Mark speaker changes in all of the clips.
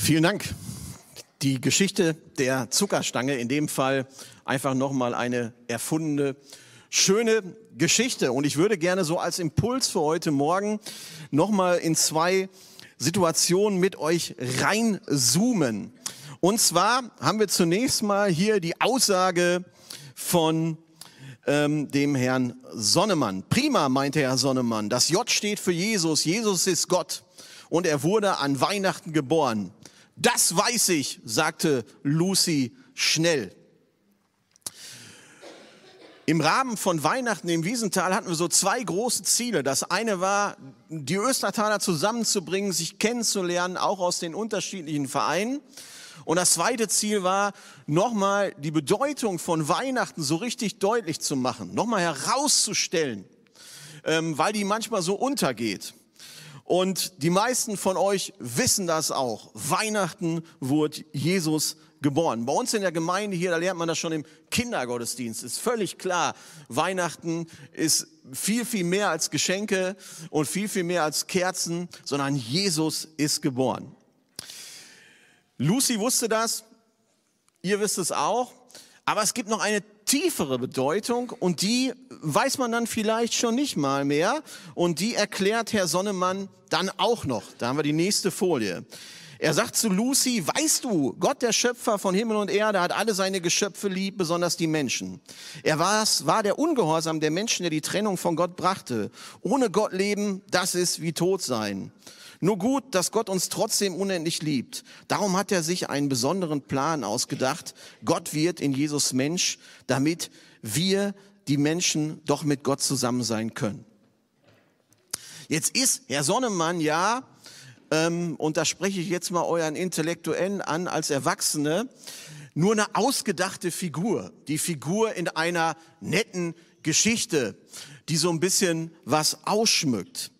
Speaker 1: Vielen Dank. Die Geschichte der Zuckerstange, in dem Fall einfach nochmal eine erfundene, schöne Geschichte. Und ich würde gerne so als Impuls für heute Morgen nochmal in zwei Situationen mit euch reinzoomen. Und zwar haben wir zunächst mal hier die Aussage von ähm, dem Herrn Sonnemann. Prima, meinte Herr Sonnemann. Das J steht für Jesus. Jesus ist Gott und er wurde an Weihnachten geboren. Das weiß ich, sagte Lucy schnell. Im Rahmen von Weihnachten im Wiesental hatten wir so zwei große Ziele. Das eine war, die Östertaler zusammenzubringen, sich kennenzulernen, auch aus den unterschiedlichen Vereinen. Und das zweite Ziel war, nochmal die Bedeutung von Weihnachten so richtig deutlich zu machen, nochmal herauszustellen, ähm, weil die manchmal so untergeht. Und die meisten von euch wissen das auch. Weihnachten wurde Jesus geboren. Bei uns in der Gemeinde hier, da lernt man das schon im Kindergottesdienst. Ist völlig klar. Weihnachten ist viel, viel mehr als Geschenke und viel, viel mehr als Kerzen, sondern Jesus ist geboren. Lucy wusste das. Ihr wisst es auch. Aber es gibt noch eine tiefere Bedeutung und die weiß man dann vielleicht schon nicht mal mehr und die erklärt Herr Sonnemann dann auch noch. Da haben wir die nächste Folie. Er sagt zu Lucy, weißt du, Gott der Schöpfer von Himmel und Erde hat alle seine Geschöpfe lieb, besonders die Menschen. Er war's, war der Ungehorsam der Menschen, der die Trennung von Gott brachte. Ohne Gott leben, das ist wie tot sein. Nur gut, dass Gott uns trotzdem unendlich liebt. Darum hat er sich einen besonderen Plan ausgedacht. Gott wird in Jesus Mensch, damit wir, die Menschen, doch mit Gott zusammen sein können. Jetzt ist Herr Sonnemann ja, ähm, und da spreche ich jetzt mal euren Intellektuellen an als Erwachsene, nur eine ausgedachte Figur. Die Figur in einer netten Geschichte, die so ein bisschen was ausschmückt.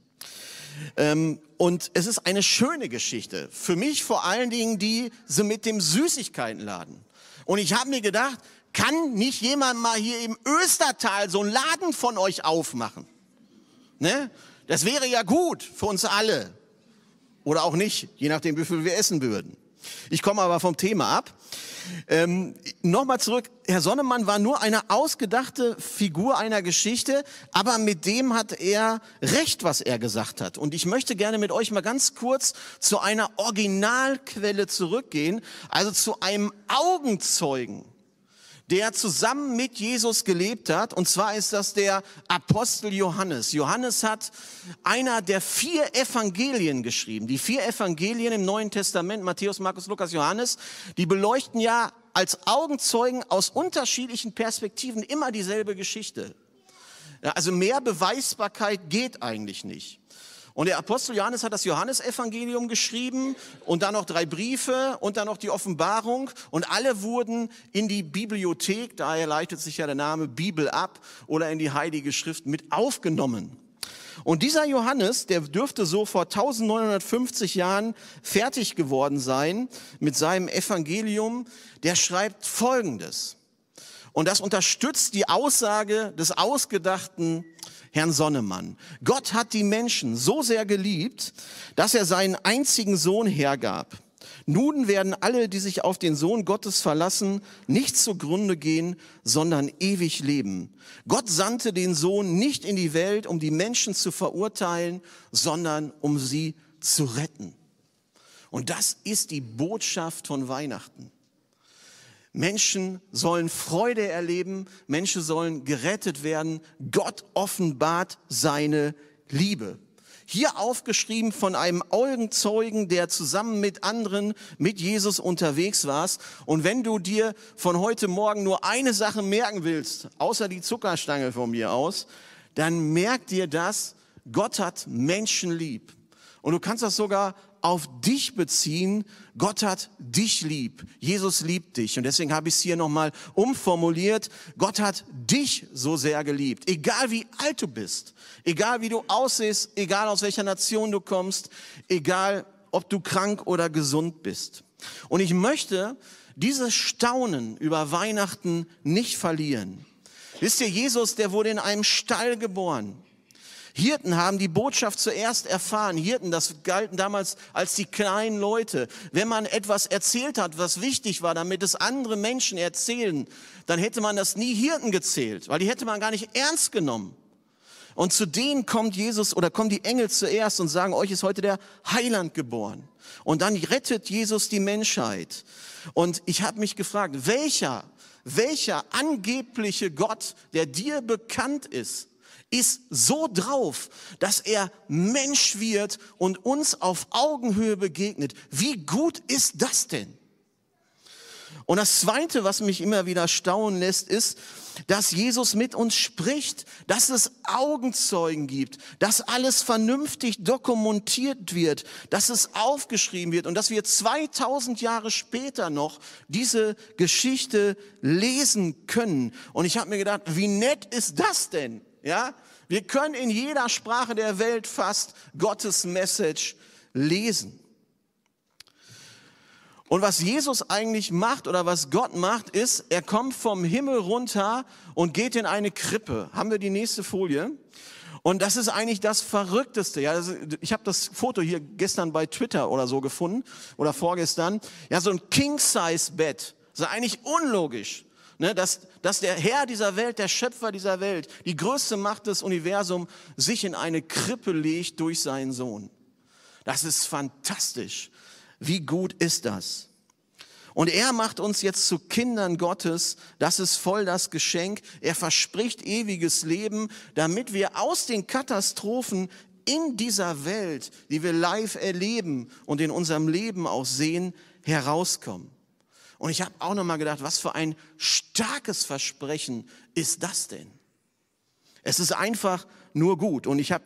Speaker 1: Ähm, und es ist eine schöne Geschichte. Für mich vor allen Dingen die, sie mit dem Süßigkeitenladen. Und ich habe mir gedacht, kann nicht jemand mal hier im Östertal so einen Laden von euch aufmachen? Ne? Das wäre ja gut für uns alle. Oder auch nicht, je nachdem, wie viel wir essen würden. Ich komme aber vom Thema ab. Ähm, Nochmal zurück, Herr Sonnemann war nur eine ausgedachte Figur einer Geschichte, aber mit dem hat er recht, was er gesagt hat. Und ich möchte gerne mit euch mal ganz kurz zu einer Originalquelle zurückgehen, also zu einem Augenzeugen der zusammen mit Jesus gelebt hat. Und zwar ist das der Apostel Johannes. Johannes hat einer der vier Evangelien geschrieben. Die vier Evangelien im Neuen Testament, Matthäus, Markus, Lukas, Johannes, die beleuchten ja als Augenzeugen aus unterschiedlichen Perspektiven immer dieselbe Geschichte. Also mehr Beweisbarkeit geht eigentlich nicht. Und der Apostel Johannes hat das Johannesevangelium geschrieben und dann noch drei Briefe und dann noch die Offenbarung und alle wurden in die Bibliothek, daher leitet sich ja der Name Bibel ab, oder in die Heilige Schrift mit aufgenommen. Und dieser Johannes, der dürfte so vor 1950 Jahren fertig geworden sein mit seinem Evangelium, der schreibt Folgendes. Und das unterstützt die Aussage des ausgedachten Herrn Sonnemann. Gott hat die Menschen so sehr geliebt, dass er seinen einzigen Sohn hergab. Nun werden alle, die sich auf den Sohn Gottes verlassen, nicht zugrunde gehen, sondern ewig leben. Gott sandte den Sohn nicht in die Welt, um die Menschen zu verurteilen, sondern um sie zu retten. Und das ist die Botschaft von Weihnachten. Menschen sollen Freude erleben, Menschen sollen gerettet werden. Gott offenbart seine Liebe. Hier aufgeschrieben von einem Augenzeugen, der zusammen mit anderen mit Jesus unterwegs war. Und wenn du dir von heute Morgen nur eine Sache merken willst, außer die Zuckerstange von mir aus, dann merk dir das, Gott hat Menschen lieb. Und du kannst das sogar auf dich beziehen. Gott hat dich lieb. Jesus liebt dich. Und deswegen habe ich es hier nochmal umformuliert. Gott hat dich so sehr geliebt. Egal wie alt du bist, egal wie du aussiehst, egal aus welcher Nation du kommst, egal ob du krank oder gesund bist. Und ich möchte dieses Staunen über Weihnachten nicht verlieren. Wisst ihr, Jesus, der wurde in einem Stall geboren. Hirten haben die Botschaft zuerst erfahren. Hirten, das galten damals als die kleinen Leute. Wenn man etwas erzählt hat, was wichtig war, damit es andere Menschen erzählen, dann hätte man das nie Hirten gezählt, weil die hätte man gar nicht ernst genommen. Und zu denen kommt Jesus oder kommen die Engel zuerst und sagen, euch ist heute der Heiland geboren. Und dann rettet Jesus die Menschheit. Und ich habe mich gefragt, welcher, welcher angebliche Gott, der dir bekannt ist, ist so drauf, dass er Mensch wird und uns auf Augenhöhe begegnet. Wie gut ist das denn? Und das Zweite, was mich immer wieder staunen lässt, ist, dass Jesus mit uns spricht, dass es Augenzeugen gibt, dass alles vernünftig dokumentiert wird, dass es aufgeschrieben wird und dass wir 2000 Jahre später noch diese Geschichte lesen können. Und ich habe mir gedacht, wie nett ist das denn? Ja? Wir können in jeder Sprache der Welt fast Gottes Message lesen. Und was Jesus eigentlich macht oder was Gott macht, ist, er kommt vom Himmel runter und geht in eine Krippe. Haben wir die nächste Folie? Und das ist eigentlich das Verrückteste. Ja, ich habe das Foto hier gestern bei Twitter oder so gefunden oder vorgestern. Ja, so ein King-Size-Bett. Das ist eigentlich unlogisch ne, dass, dass der Herr dieser Welt, der Schöpfer dieser Welt, die größte Macht des Universums sich in eine Krippe legt durch seinen Sohn. Das ist fantastisch. Wie gut ist das? Und er macht uns jetzt zu Kindern Gottes. Das ist voll das Geschenk. Er verspricht ewiges Leben, damit wir aus den Katastrophen in dieser Welt, die wir live erleben und in unserem Leben auch sehen, herauskommen. Und ich habe auch nochmal gedacht, was für ein starkes Versprechen ist das denn? Es ist einfach nur gut. Und ich habe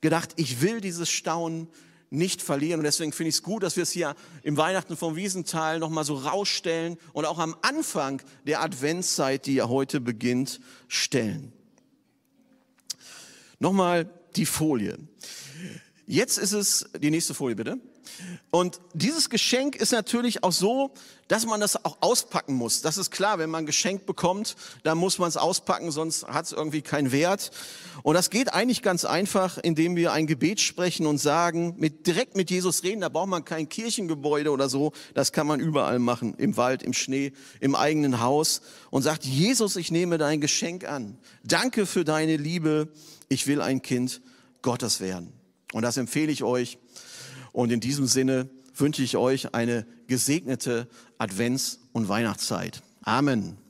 Speaker 1: gedacht, ich will dieses Staunen nicht verlieren. Und deswegen finde ich es gut, dass wir es hier im Weihnachten vom Wiesental nochmal so rausstellen und auch am Anfang der Adventszeit, die ja heute beginnt, stellen. Nochmal die Folie. Jetzt ist es, die nächste Folie bitte. Und dieses Geschenk ist natürlich auch so, dass man das auch auspacken muss. Das ist klar, wenn man ein Geschenk bekommt, dann muss man es auspacken, sonst hat es irgendwie keinen Wert. Und das geht eigentlich ganz einfach, indem wir ein Gebet sprechen und sagen, mit, direkt mit Jesus reden, da braucht man kein Kirchengebäude oder so. Das kann man überall machen, im Wald, im Schnee, im eigenen Haus. Und sagt, Jesus, ich nehme dein Geschenk an. Danke für deine Liebe. Ich will ein Kind Gottes werden. Und das empfehle ich euch. Und in diesem Sinne wünsche ich euch eine gesegnete Advents- und Weihnachtszeit. Amen.